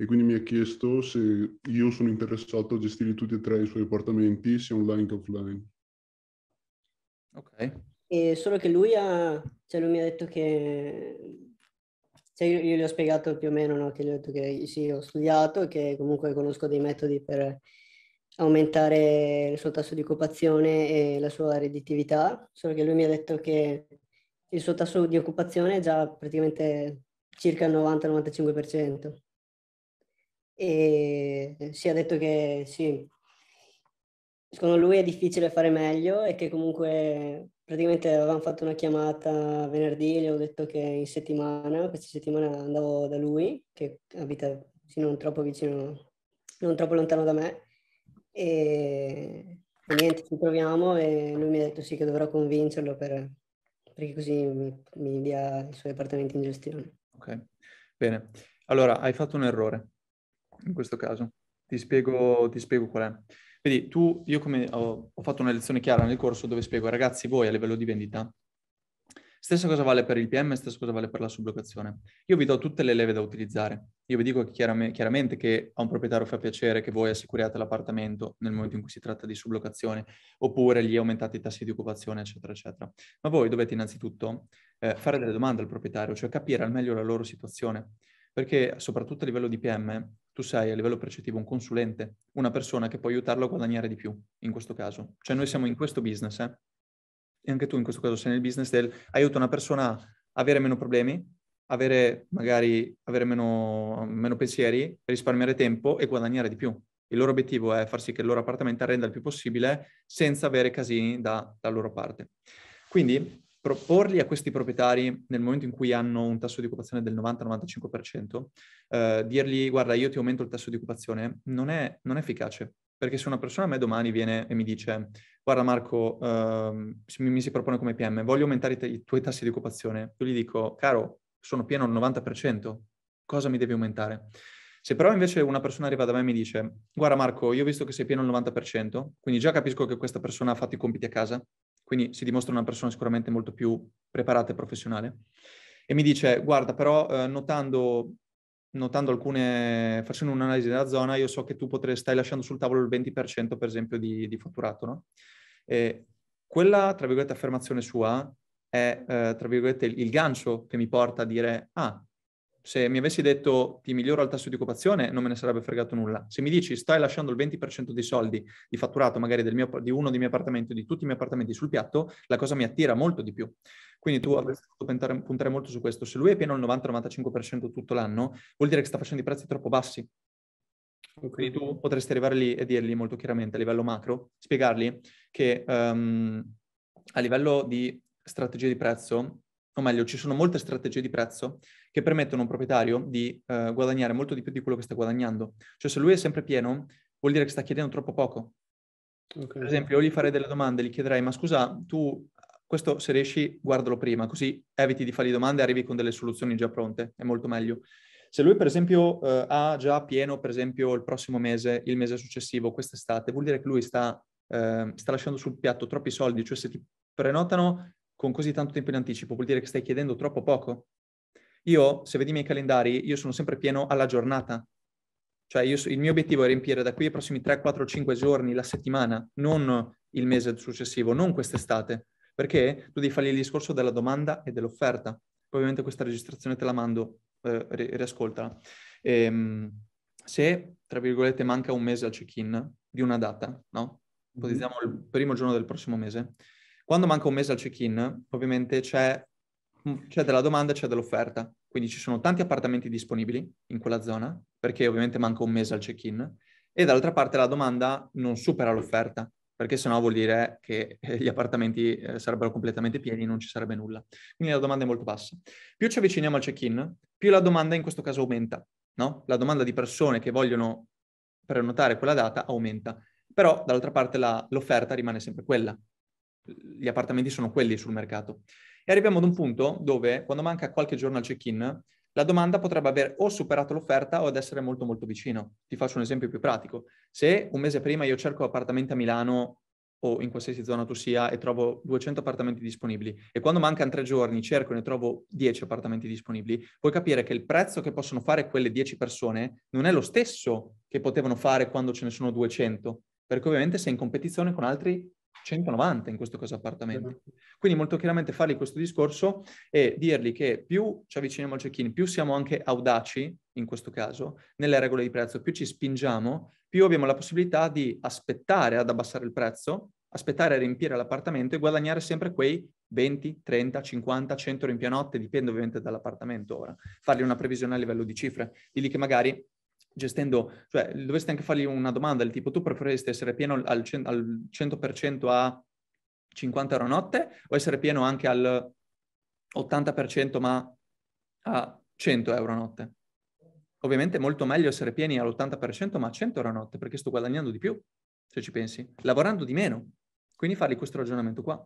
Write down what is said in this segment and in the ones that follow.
e quindi mi ha chiesto se io sono interessato a gestire tutti e tre i suoi appartamenti, sia online che offline. Ok. E solo che lui, ha, cioè lui mi ha detto che cioè io, io, gli ho spiegato più o meno no? che gli ho detto che sì, ho studiato e che comunque conosco dei metodi per aumentare il suo tasso di occupazione e la sua redditività, solo che lui mi ha detto che il suo tasso di occupazione è già praticamente circa il 90-95% e si è detto che sì, secondo lui è difficile fare meglio e che comunque praticamente avevamo fatto una chiamata venerdì, gli ho detto che in settimana, questa settimana andavo da lui, che abita non troppo vicino, non troppo lontano da me, e niente, ci proviamo e lui mi ha detto sì che dovrò convincerlo per, perché così mi, mi dia i suoi appartamenti in gestione. Ok, bene. Allora, hai fatto un errore in questo caso. Ti spiego, ti spiego qual è. Vedi, tu, io come ho, ho fatto una lezione chiara nel corso dove spiego, ragazzi, voi a livello di vendita, stessa cosa vale per il PM, stessa cosa vale per la sublocazione. Io vi do tutte le leve da utilizzare. Io vi dico chiaramente, chiaramente che a un proprietario fa piacere che voi assicuriate l'appartamento nel momento in cui si tratta di sublocazione, oppure gli aumentate i tassi di occupazione, eccetera, eccetera. Ma voi dovete innanzitutto eh, fare delle domande al proprietario, cioè capire al meglio la loro situazione. Perché soprattutto a livello di PM, tu sei a livello percettivo un consulente, una persona che può aiutarlo a guadagnare di più, in questo caso. Cioè noi siamo in questo business, eh? E anche tu in questo caso sei nel business del aiuta una persona a avere meno problemi, avere magari avere meno, meno pensieri, risparmiare tempo e guadagnare di più. Il loro obiettivo è far sì che il loro appartamento renda il più possibile senza avere casini da, da loro parte. Quindi proporli a questi proprietari nel momento in cui hanno un tasso di occupazione del 90-95%, eh, dirgli guarda io ti aumento il tasso di occupazione, non è, non è, efficace. Perché se una persona a me domani viene e mi dice guarda Marco, eh, mi, mi, si propone come PM, voglio aumentare i, t- i tuoi tassi di occupazione, io gli dico caro, sono pieno al 90%, cosa mi devi aumentare? Se però invece una persona arriva da me e mi dice guarda Marco, io ho visto che sei pieno al 90%, quindi già capisco che questa persona ha fatto i compiti a casa, quindi si dimostra una persona sicuramente molto più preparata e professionale, e mi dice guarda però eh, notando, notando, alcune, facendo un'analisi della zona, io so che tu potre, stai lasciando sul tavolo il 20% per esempio di, di fatturato, no? E quella, tra virgolette, affermazione sua è, eh, tra virgolette, il gancio che mi porta a dire ah, se mi avessi detto ti miglioro il tasso di occupazione non me ne sarebbe fregato nulla. Se mi dici stai lasciando il 20% dei soldi di fatturato magari mio, di uno dei miei appartamenti, di tutti i miei appartamenti sul piatto, la cosa mi attira molto di più. Quindi tu avresti potuto puntare, puntare molto su questo. Se lui è pieno il 90-95% tutto l'anno, vuol dire che sta facendo i prezzi troppo bassi. Quindi tu potresti arrivare lì e dirgli molto chiaramente a livello macro, spiegargli che um, a livello di strategia di prezzo o meglio, ci sono molte strategie di prezzo che permettono a un proprietario di eh, guadagnare molto di più di quello che sta guadagnando. Cioè se lui è sempre pieno, vuol dire che sta chiedendo troppo poco. Okay. Per esempio, io gli farei delle domande, gli chiederei, ma scusa, tu questo se riesci guardalo prima, così eviti di fargli domande e arrivi con delle soluzioni già pronte, è molto meglio. Se lui per esempio eh, ha già pieno, per esempio, il prossimo mese, il mese successivo, quest'estate, vuol dire che lui sta, eh, sta lasciando sul piatto troppi soldi, cioè se ti prenotano con così tanto tempo in anticipo vuol dire che stai chiedendo troppo poco. Io, se vedi i miei calendari, io sono sempre pieno alla giornata. Cioè io, il mio obiettivo è riempire da qui ai prossimi 3, 4, 5 giorni la settimana, non il mese successivo, non quest'estate. Perché tu devi fare il discorso della domanda e dell'offerta. Poi ovviamente questa registrazione te la mando, eh, riascoltala. E, ehm, se, tra virgolette, manca un mese al check-in di una data, no? Mm-hmm. Ipotizziamo il primo giorno del prossimo mese quando manca un mese al check-in, ovviamente c'è, mm, c'è della domanda e c'è dell'offerta. Quindi ci sono tanti appartamenti disponibili in quella zona, perché ovviamente manca un mese al check-in, e dall'altra parte la domanda non supera l'offerta, perché sennò vuol dire che eh, gli appartamenti eh, sarebbero completamente pieni e non ci sarebbe nulla. Quindi la domanda è molto bassa. Più ci avviciniamo al check-in, più la domanda in questo caso aumenta, no? La domanda di persone che vogliono prenotare quella data aumenta, però dall'altra parte la, l'offerta rimane sempre quella, gli appartamenti sono quelli sul mercato. E arriviamo ad un punto dove, quando manca qualche giorno al check-in, la domanda potrebbe aver o superato l'offerta o ad essere molto molto vicino. Ti faccio un esempio più pratico. Se un mese prima io cerco appartamenti a Milano o in qualsiasi zona tu sia e trovo 200 appartamenti disponibili e quando mancano tre giorni cerco e ne trovo 10 appartamenti disponibili, puoi capire che il prezzo che possono fare quelle 10 persone non è lo stesso che potevano fare quando ce ne sono 200, perché ovviamente sei in competizione con altri 190 in questo caso appartamenti. Quindi molto chiaramente fargli questo discorso e dirgli che più ci avviciniamo al check-in, più siamo anche audaci, in questo caso, nelle regole di prezzo, più ci spingiamo, più abbiamo la possibilità di aspettare ad abbassare il prezzo, aspettare a riempire l'appartamento e guadagnare sempre quei 20, 30, 50, 100 euro in pianotte, dipende ovviamente dall'appartamento ora. Fargli una previsione a livello di cifre, di lì che magari gestendo, cioè dovreste anche fargli una domanda del tipo tu preferiresti essere pieno al, al 100% a 50 euro a notte o essere pieno anche al 80% ma a 100 euro a notte? Ovviamente è molto meglio essere pieni all'80% ma a 100 euro a notte perché sto guadagnando di più, se ci pensi, lavorando di meno. Quindi fargli questo ragionamento qua.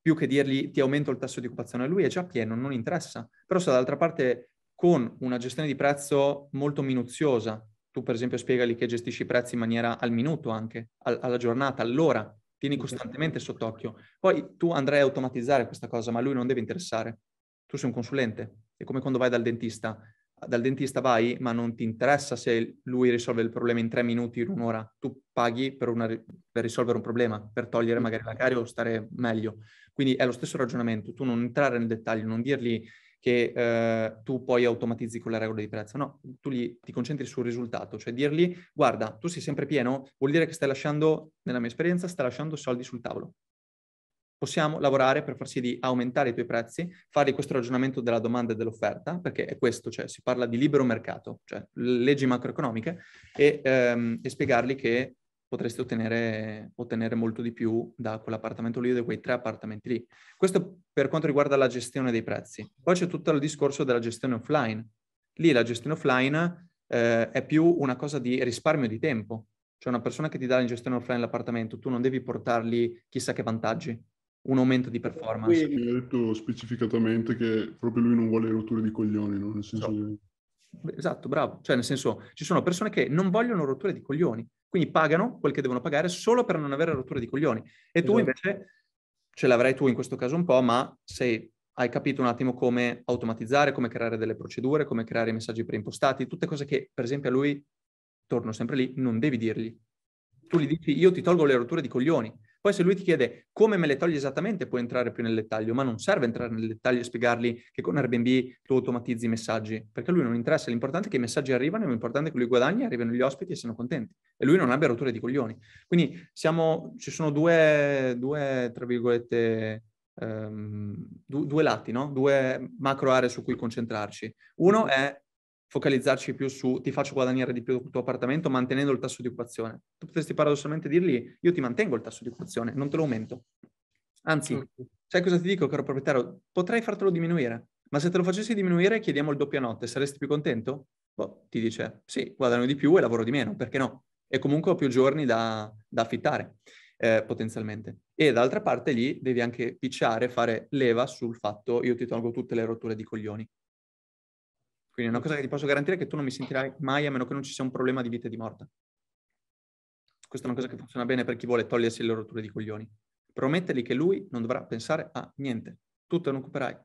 Più che dirgli ti aumento il tasso di occupazione, lui è già pieno, non interessa. Però se dall'altra parte con una gestione di prezzo molto minuziosa. Tu per esempio spiegali che gestisci i prezzi in maniera al minuto anche, al, alla giornata, all'ora, tieni costantemente sott'occhio. Poi tu andrai a automatizzare questa cosa, ma lui non deve interessare. Tu sei un consulente, è come quando vai dal dentista. Dal dentista vai, ma non ti interessa se lui risolve il problema in tre minuti, in un'ora. Tu paghi per, una, per risolvere un problema, per togliere magari la carica o stare meglio. Quindi è lo stesso ragionamento. Tu non entrare nel dettaglio, non dirgli che eh, tu poi automatizzi con le regole di prezzo, no, tu li, ti concentri sul risultato, cioè dirgli guarda, tu sei sempre pieno, vuol dire che stai lasciando, nella mia esperienza, stai lasciando soldi sul tavolo. Possiamo lavorare per far sì di aumentare i tuoi prezzi, fare questo ragionamento della domanda e dell'offerta, perché è questo, cioè si parla di libero mercato, cioè leggi macroeconomiche, e, ehm, e spiegargli che potresti ottenere, ottenere, molto di più da quell'appartamento lì o da quei tre appartamenti lì. Questo per quanto riguarda la gestione dei prezzi. Poi c'è tutto il discorso della gestione offline. Lì la gestione offline eh, è più una cosa di risparmio di tempo. Cioè una persona che ti dà in gestione offline l'appartamento, tu non devi portargli chissà che vantaggi, un aumento di performance. Mi ha detto specificatamente che proprio lui non vuole rotture di coglioni, no? nel senso... Esatto. esatto, bravo. Cioè, nel senso, ci sono persone che non vogliono rotture di coglioni. Quindi pagano quel che devono pagare solo per non avere rotture di coglioni. E tu esatto. invece ce l'avrai tu in questo caso un po', ma sei, hai capito un attimo come automatizzare, come creare delle procedure, come creare messaggi preimpostati, tutte cose che per esempio a lui, torno sempre lì, non devi dirgli. Tu gli dici io ti tolgo le rotture di coglioni, poi se lui ti chiede come me le togli esattamente, puoi entrare più nel dettaglio, ma non serve entrare nel dettaglio e spiegargli che con Airbnb tu automatizzi i messaggi, perché a lui non interessa, l'importante è che i messaggi arrivano, l'importante è che lui guadagni, arrivino gli ospiti e siano contenti, e lui non abbia rotture di coglioni. Quindi siamo, ci sono due, due tra virgolette, um, du, due lati, no? due macro aree su cui concentrarci. Uno mm-hmm. è focalizzarci più su ti faccio guadagnare di più il tuo appartamento mantenendo il tasso di occupazione. Tu potresti paradossalmente dirgli io ti mantengo il tasso di occupazione, non te lo aumento. Anzi, okay. sai cosa ti dico, caro proprietario? Potrei fartelo diminuire, ma se te lo facessi diminuire chiediamo il doppia notte, saresti più contento? Boh, ti dice sì, guadagno di più e lavoro di meno, perché no? E comunque ho più giorni da, da affittare. Eh, potenzialmente. E dall'altra parte lì devi anche picciare, fare leva sul fatto io ti tolgo tutte le rotture di coglioni. Quindi è una cosa che ti posso garantire che tu non mi sentirai mai a meno che non ci sia un problema di vita e di morte. Questa è una cosa che funziona bene per chi vuole togliersi le rotture di coglioni. Promettergli che lui non dovrà pensare a niente. Tutto te occuperai.